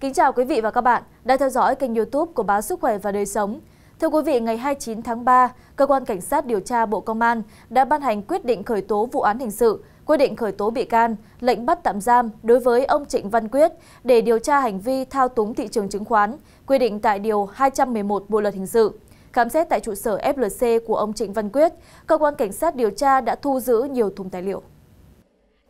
Kính chào quý vị và các bạn đã theo dõi kênh youtube của báo Sức khỏe và đời sống. Thưa quý vị, ngày 29 tháng 3, Cơ quan Cảnh sát điều tra Bộ Công an đã ban hành quyết định khởi tố vụ án hình sự, quyết định khởi tố bị can, lệnh bắt tạm giam đối với ông Trịnh Văn Quyết để điều tra hành vi thao túng thị trường chứng khoán, quy định tại Điều 211 Bộ Luật Hình sự. Khám xét tại trụ sở FLC của ông Trịnh Văn Quyết, Cơ quan Cảnh sát điều tra đã thu giữ nhiều thùng tài liệu.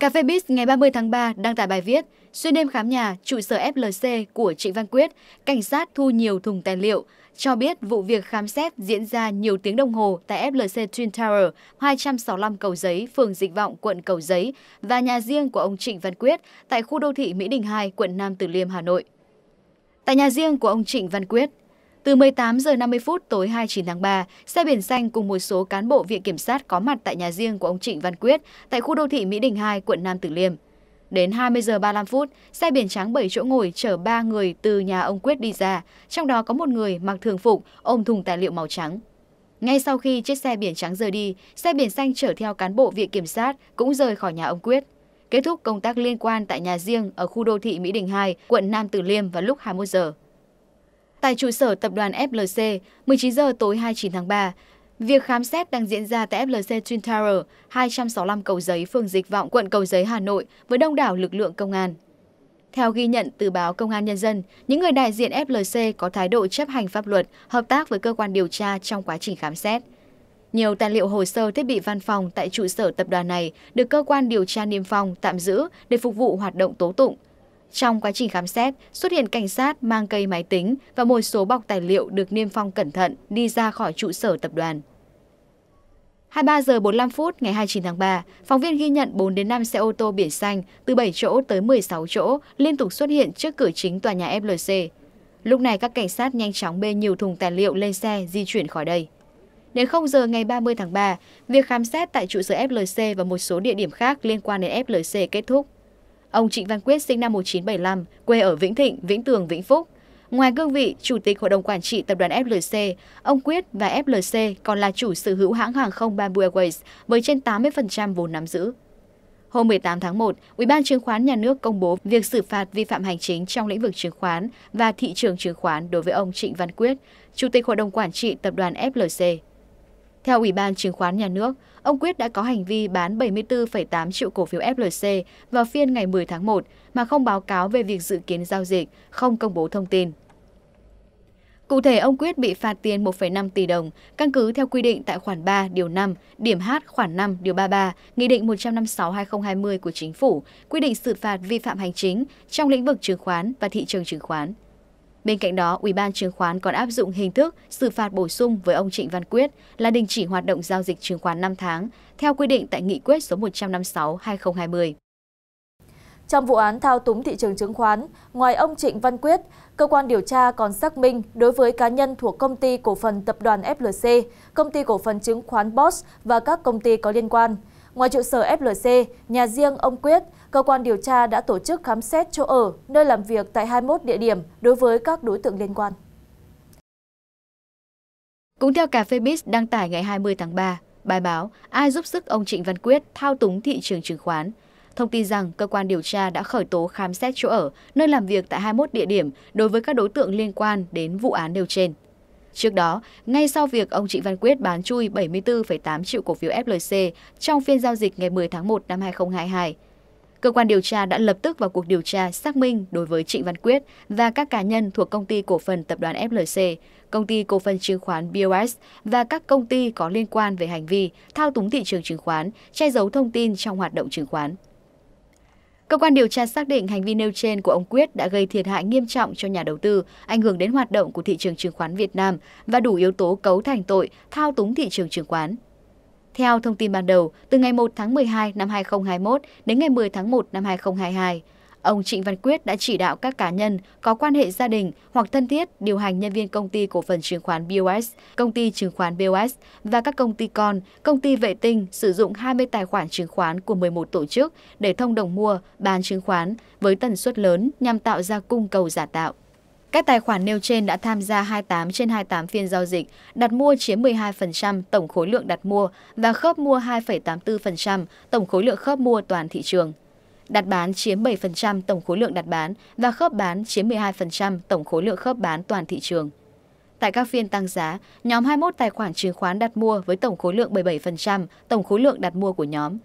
Cà phê Biz ngày 30 tháng 3 đăng tải bài viết Xuyên đêm khám nhà, trụ sở FLC của Trịnh Văn Quyết, cảnh sát thu nhiều thùng tài liệu, cho biết vụ việc khám xét diễn ra nhiều tiếng đồng hồ tại FLC Twin Tower, 265 Cầu Giấy, phường Dịch Vọng, quận Cầu Giấy và nhà riêng của ông Trịnh Văn Quyết tại khu đô thị Mỹ Đình 2, quận Nam Từ Liêm, Hà Nội. Tại nhà riêng của ông Trịnh Văn Quyết, từ 18 giờ 50 phút tối 29 tháng 3, xe biển xanh cùng một số cán bộ viện kiểm sát có mặt tại nhà riêng của ông Trịnh Văn Quyết tại khu đô thị Mỹ Đình 2, quận Nam Tử Liêm. Đến 20 giờ 35 phút, xe biển trắng 7 chỗ ngồi chở 3 người từ nhà ông Quyết đi ra, trong đó có một người mặc thường phục, ôm thùng tài liệu màu trắng. Ngay sau khi chiếc xe biển trắng rời đi, xe biển xanh chở theo cán bộ viện kiểm sát cũng rời khỏi nhà ông Quyết. Kết thúc công tác liên quan tại nhà riêng ở khu đô thị Mỹ Đình 2, quận Nam Từ Liêm vào lúc 21 giờ. Tại trụ sở tập đoàn FLC, 19 giờ tối 29 tháng 3, việc khám xét đang diễn ra tại FLC Twin Tower, 265 Cầu Giấy, phường Dịch Vọng, quận Cầu Giấy, Hà Nội với đông đảo lực lượng công an. Theo ghi nhận từ báo Công an Nhân dân, những người đại diện FLC có thái độ chấp hành pháp luật, hợp tác với cơ quan điều tra trong quá trình khám xét. Nhiều tài liệu hồ sơ thiết bị văn phòng tại trụ sở tập đoàn này được cơ quan điều tra niêm phong tạm giữ để phục vụ hoạt động tố tụng, trong quá trình khám xét, xuất hiện cảnh sát mang cây máy tính và một số bọc tài liệu được niêm phong cẩn thận đi ra khỏi trụ sở tập đoàn. 23 giờ 45 phút ngày 29 tháng 3, phóng viên ghi nhận 4 đến 5 xe ô tô biển xanh từ 7 chỗ tới 16 chỗ liên tục xuất hiện trước cửa chính tòa nhà FLC. Lúc này các cảnh sát nhanh chóng bê nhiều thùng tài liệu lên xe di chuyển khỏi đây. Đến 0 giờ ngày 30 tháng 3, việc khám xét tại trụ sở FLC và một số địa điểm khác liên quan đến FLC kết thúc. Ông Trịnh Văn Quyết sinh năm 1975, quê ở Vĩnh Thịnh, Vĩnh Tường, Vĩnh Phúc. Ngoài cương vị Chủ tịch Hội đồng Quản trị Tập đoàn FLC, ông Quyết và FLC còn là chủ sở hữu hãng hàng không Bamboo Airways với trên 80% vốn nắm giữ. Hôm 18 tháng 1, Ủy ban chứng khoán nhà nước công bố việc xử phạt vi phạm hành chính trong lĩnh vực chứng khoán và thị trường chứng khoán đối với ông Trịnh Văn Quyết, Chủ tịch Hội đồng Quản trị Tập đoàn FLC. Theo Ủy ban Chứng khoán Nhà nước, ông Quyết đã có hành vi bán 74,8 triệu cổ phiếu FLC vào phiên ngày 10 tháng 1 mà không báo cáo về việc dự kiến giao dịch, không công bố thông tin. Cụ thể, ông Quyết bị phạt tiền 1,5 tỷ đồng, căn cứ theo quy định tại khoản 3, điều 5, điểm H khoản 5, điều 33, Nghị định 156-2020 của Chính phủ, quy định xử phạt vi phạm hành chính trong lĩnh vực chứng khoán và thị trường chứng khoán. Bên cạnh đó, Ủy ban chứng khoán còn áp dụng hình thức xử phạt bổ sung với ông Trịnh Văn Quyết là đình chỉ hoạt động giao dịch chứng khoán 5 tháng theo quy định tại Nghị quyết số 156/2020. Trong vụ án thao túng thị trường chứng khoán, ngoài ông Trịnh Văn Quyết, cơ quan điều tra còn xác minh đối với cá nhân thuộc công ty cổ phần tập đoàn FLC, công ty cổ phần chứng khoán Boss và các công ty có liên quan – ngoài trụ sở flc nhà riêng ông quyết cơ quan điều tra đã tổ chức khám xét chỗ ở nơi làm việc tại hai mươi một địa điểm đối với các đối tượng liên quan cũng theo Cà phê Biz đăng tải ngày 20 tháng 3, bài báo Ai giúp sức ông Trịnh Văn Quyết thao túng thị trường chứng khoán. Thông tin rằng cơ quan điều tra đã khởi tố khám xét chỗ ở, nơi làm việc tại 21 địa điểm đối với các đối tượng liên quan đến vụ án nêu trên. Trước đó, ngay sau việc ông Trịnh Văn Quyết bán chui 74,8 triệu cổ phiếu FLC trong phiên giao dịch ngày 10 tháng 1 năm 2022, cơ quan điều tra đã lập tức vào cuộc điều tra xác minh đối với Trịnh Văn Quyết và các cá nhân thuộc công ty cổ phần tập đoàn FLC, công ty cổ phần chứng khoán BOS và các công ty có liên quan về hành vi thao túng thị trường chứng khoán, che giấu thông tin trong hoạt động chứng khoán. Cơ quan điều tra xác định hành vi nêu trên của ông Quyết đã gây thiệt hại nghiêm trọng cho nhà đầu tư, ảnh hưởng đến hoạt động của thị trường chứng khoán Việt Nam và đủ yếu tố cấu thành tội thao túng thị trường chứng khoán. Theo thông tin ban đầu, từ ngày 1 tháng 12 năm 2021 đến ngày 10 tháng 1 năm 2022, ông Trịnh Văn Quyết đã chỉ đạo các cá nhân có quan hệ gia đình hoặc thân thiết điều hành nhân viên công ty cổ phần chứng khoán BOS, công ty chứng khoán BOS và các công ty con, công ty vệ tinh sử dụng 20 tài khoản chứng khoán của 11 tổ chức để thông đồng mua, bán chứng khoán với tần suất lớn nhằm tạo ra cung cầu giả tạo. Các tài khoản nêu trên đã tham gia 28 trên 28 phiên giao dịch, đặt mua chiếm 12% tổng khối lượng đặt mua và khớp mua 2,84% tổng khối lượng khớp mua toàn thị trường đặt bán chiếm 7% tổng khối lượng đặt bán và khớp bán chiếm 12% tổng khối lượng khớp bán toàn thị trường. Tại các phiên tăng giá, nhóm 21 tài khoản chứng khoán đặt mua với tổng khối lượng 77% tổng khối lượng đặt mua của nhóm.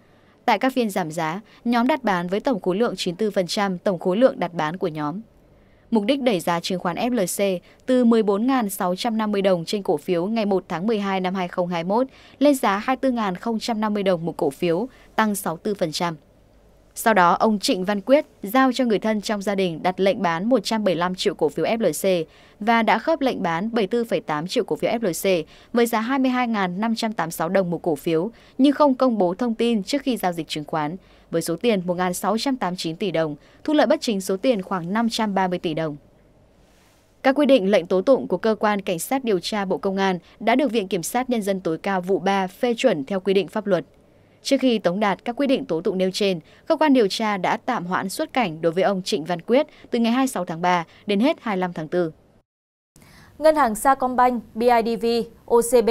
Tại các phiên giảm giá, nhóm đặt bán với tổng khối lượng 94% tổng khối lượng đặt bán của nhóm. Mục đích đẩy giá chứng khoán FLC từ 14.650 đồng trên cổ phiếu ngày 1 tháng 12 năm 2021 lên giá 24.050 đồng một cổ phiếu, tăng 64%. Sau đó, ông Trịnh Văn Quyết giao cho người thân trong gia đình đặt lệnh bán 175 triệu cổ phiếu FLC và đã khớp lệnh bán 74,8 triệu cổ phiếu FLC với giá 22.586 đồng một cổ phiếu, nhưng không công bố thông tin trước khi giao dịch chứng khoán, với số tiền 1.689 tỷ đồng, thu lợi bất chính số tiền khoảng 530 tỷ đồng. Các quy định lệnh tố tụng của cơ quan cảnh sát điều tra Bộ Công an đã được Viện Kiểm sát Nhân dân tối cao vụ 3 phê chuẩn theo quy định pháp luật. Trước khi tống đạt các quy định tố tụng nêu trên, cơ quan điều tra đã tạm hoãn xuất cảnh đối với ông Trịnh Văn Quyết từ ngày 26 tháng 3 đến hết 25 tháng 4. Ngân hàng Sacombank, BIDV, OCB,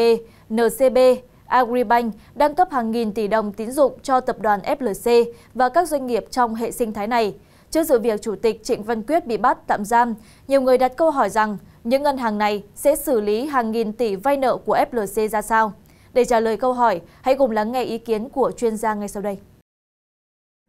NCB, Agribank đang cấp hàng nghìn tỷ đồng tín dụng cho tập đoàn FLC và các doanh nghiệp trong hệ sinh thái này. Trước sự việc Chủ tịch Trịnh Văn Quyết bị bắt tạm giam, nhiều người đặt câu hỏi rằng những ngân hàng này sẽ xử lý hàng nghìn tỷ vay nợ của FLC ra sao. Để trả lời câu hỏi, hãy cùng lắng nghe ý kiến của chuyên gia ngay sau đây.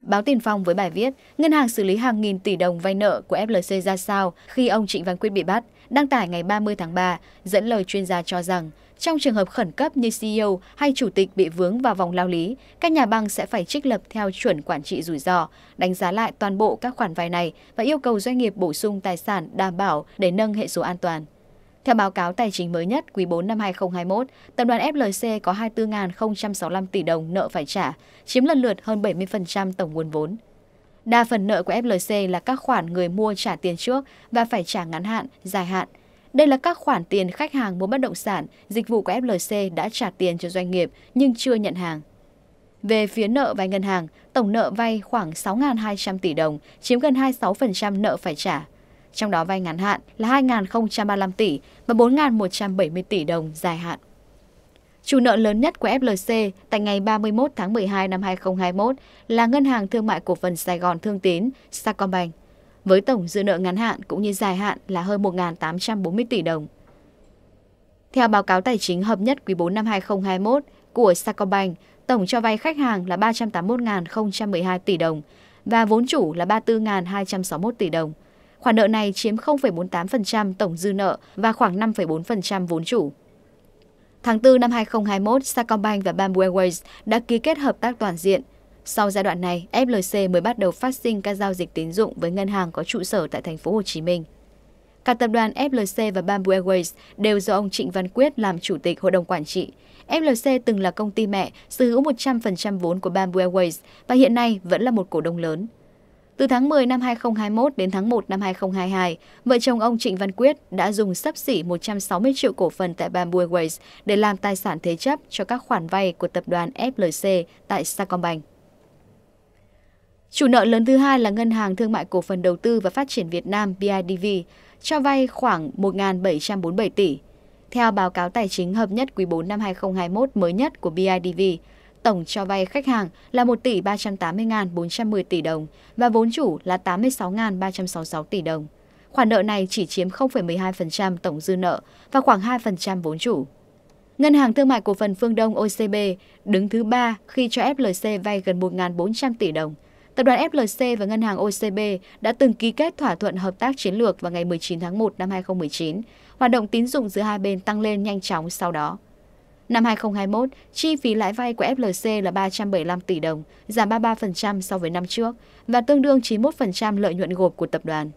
Báo Tiền Phong với bài viết Ngân hàng xử lý hàng nghìn tỷ đồng vay nợ của FLC ra sao khi ông Trịnh Văn Quyết bị bắt, đăng tải ngày 30 tháng 3, dẫn lời chuyên gia cho rằng trong trường hợp khẩn cấp như CEO hay chủ tịch bị vướng vào vòng lao lý, các nhà băng sẽ phải trích lập theo chuẩn quản trị rủi ro, đánh giá lại toàn bộ các khoản vay này và yêu cầu doanh nghiệp bổ sung tài sản đảm bảo để nâng hệ số an toàn. Theo báo cáo tài chính mới nhất quý 4 năm 2021, tập đoàn FLC có 24.065 tỷ đồng nợ phải trả, chiếm lần lượt hơn 70% tổng nguồn vốn. Đa phần nợ của FLC là các khoản người mua trả tiền trước và phải trả ngắn hạn, dài hạn. Đây là các khoản tiền khách hàng mua bất động sản, dịch vụ của FLC đã trả tiền cho doanh nghiệp nhưng chưa nhận hàng. Về phía nợ vay ngân hàng, tổng nợ vay khoảng 6.200 tỷ đồng, chiếm gần 26% nợ phải trả trong đó vay ngắn hạn là 2.035 tỷ và 4.170 tỷ đồng dài hạn. Chủ nợ lớn nhất của FLC tại ngày 31 tháng 12 năm 2021 là Ngân hàng Thương mại Cổ phần Sài Gòn Thương Tín, Sacombank, với tổng dư nợ ngắn hạn cũng như dài hạn là hơn 1.840 tỷ đồng. Theo báo cáo tài chính hợp nhất quý 4 năm 2021 của Sacombank, tổng cho vay khách hàng là 381.012 tỷ đồng và vốn chủ là 34.261 tỷ đồng, Khoản nợ này chiếm 0,48% tổng dư nợ và khoảng 5,4% vốn chủ. Tháng 4 năm 2021, Sacombank và Bamboo Airways đã ký kết hợp tác toàn diện. Sau giai đoạn này, FLC mới bắt đầu phát sinh các giao dịch tín dụng với ngân hàng có trụ sở tại thành phố Hồ Chí Minh. Cả tập đoàn FLC và Bamboo Airways đều do ông Trịnh Văn Quyết làm chủ tịch hội đồng quản trị. FLC từng là công ty mẹ, sở hữu 100% vốn của Bamboo Airways và hiện nay vẫn là một cổ đông lớn. Từ tháng 10 năm 2021 đến tháng 1 năm 2022, vợ chồng ông Trịnh Văn Quyết đã dùng sắp xỉ 160 triệu cổ phần tại Bamboo Airways để làm tài sản thế chấp cho các khoản vay của tập đoàn FLC tại Sacombank. Chủ nợ lớn thứ hai là Ngân hàng Thương mại Cổ phần Đầu tư và Phát triển Việt Nam BIDV, cho vay khoảng 1.747 tỷ. Theo báo cáo tài chính hợp nhất quý 4 năm 2021 mới nhất của BIDV, tổng cho vay khách hàng là 1 tỷ 380.410 tỷ đồng và vốn chủ là 86.366 tỷ đồng. Khoản nợ này chỉ chiếm 0,12% tổng dư nợ và khoảng 2% vốn chủ. Ngân hàng Thương mại Cổ phần Phương Đông OCB đứng thứ 3 khi cho FLC vay gần 1.400 tỷ đồng. Tập đoàn FLC và ngân hàng OCB đã từng ký kết thỏa thuận hợp tác chiến lược vào ngày 19 tháng 1 năm 2019. Hoạt động tín dụng giữa hai bên tăng lên nhanh chóng sau đó. Năm 2021, chi phí lãi vay của FLC là 375 tỷ đồng, giảm 33% so với năm trước và tương đương 91% lợi nhuận gộp của tập đoàn.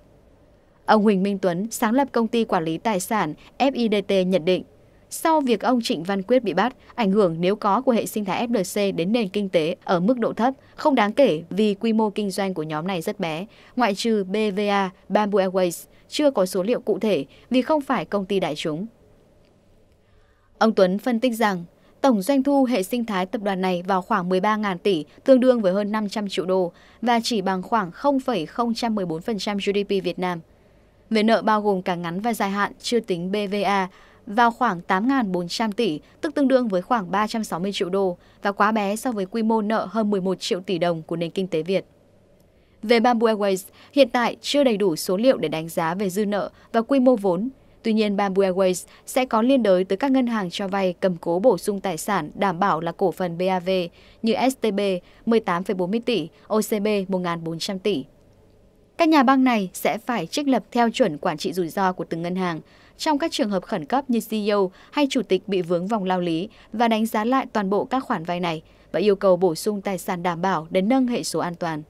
Ông Huỳnh Minh Tuấn, sáng lập công ty quản lý tài sản FIDT nhận định, sau việc ông Trịnh Văn Quyết bị bắt, ảnh hưởng nếu có của hệ sinh thái FLC đến nền kinh tế ở mức độ thấp không đáng kể vì quy mô kinh doanh của nhóm này rất bé, ngoại trừ BVA, Bamboo Airways chưa có số liệu cụ thể vì không phải công ty đại chúng. Ông Tuấn phân tích rằng, tổng doanh thu hệ sinh thái tập đoàn này vào khoảng 13.000 tỷ, tương đương với hơn 500 triệu đô và chỉ bằng khoảng 0,014% GDP Việt Nam. Về nợ bao gồm cả ngắn và dài hạn chưa tính BVA vào khoảng 8.400 tỷ, tức tương đương với khoảng 360 triệu đô và quá bé so với quy mô nợ hơn 11 triệu tỷ đồng của nền kinh tế Việt. Về Bamboo Airways, hiện tại chưa đầy đủ số liệu để đánh giá về dư nợ và quy mô vốn, Tuy nhiên, Bamboo Airways sẽ có liên đới tới các ngân hàng cho vay cầm cố bổ sung tài sản đảm bảo là cổ phần BAV như STB 18,40 tỷ, OCB 1.400 tỷ. Các nhà băng này sẽ phải trích lập theo chuẩn quản trị rủi ro của từng ngân hàng trong các trường hợp khẩn cấp như CEO hay chủ tịch bị vướng vòng lao lý và đánh giá lại toàn bộ các khoản vay này và yêu cầu bổ sung tài sản đảm bảo để nâng hệ số an toàn.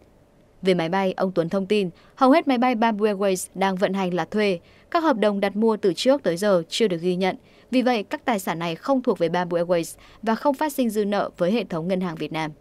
Về máy bay, ông Tuấn thông tin, hầu hết máy bay Bamboo Airways đang vận hành là thuê. Các hợp đồng đặt mua từ trước tới giờ chưa được ghi nhận. Vì vậy, các tài sản này không thuộc về Bamboo Airways và không phát sinh dư nợ với hệ thống ngân hàng Việt Nam.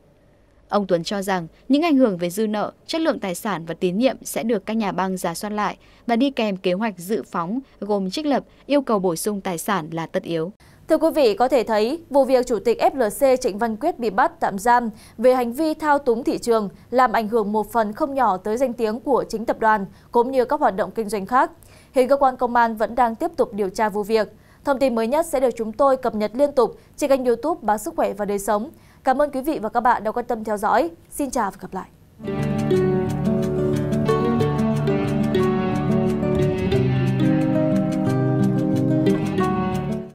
Ông Tuấn cho rằng những ảnh hưởng về dư nợ, chất lượng tài sản và tín nhiệm sẽ được các nhà băng giả soát lại và đi kèm kế hoạch dự phóng gồm trích lập, yêu cầu bổ sung tài sản là tất yếu thưa quý vị có thể thấy vụ việc chủ tịch flc trịnh văn quyết bị bắt tạm giam về hành vi thao túng thị trường làm ảnh hưởng một phần không nhỏ tới danh tiếng của chính tập đoàn cũng như các hoạt động kinh doanh khác hiện cơ quan công an vẫn đang tiếp tục điều tra vụ việc thông tin mới nhất sẽ được chúng tôi cập nhật liên tục trên kênh youtube báo sức khỏe và đời sống cảm ơn quý vị và các bạn đã quan tâm theo dõi xin chào và gặp lại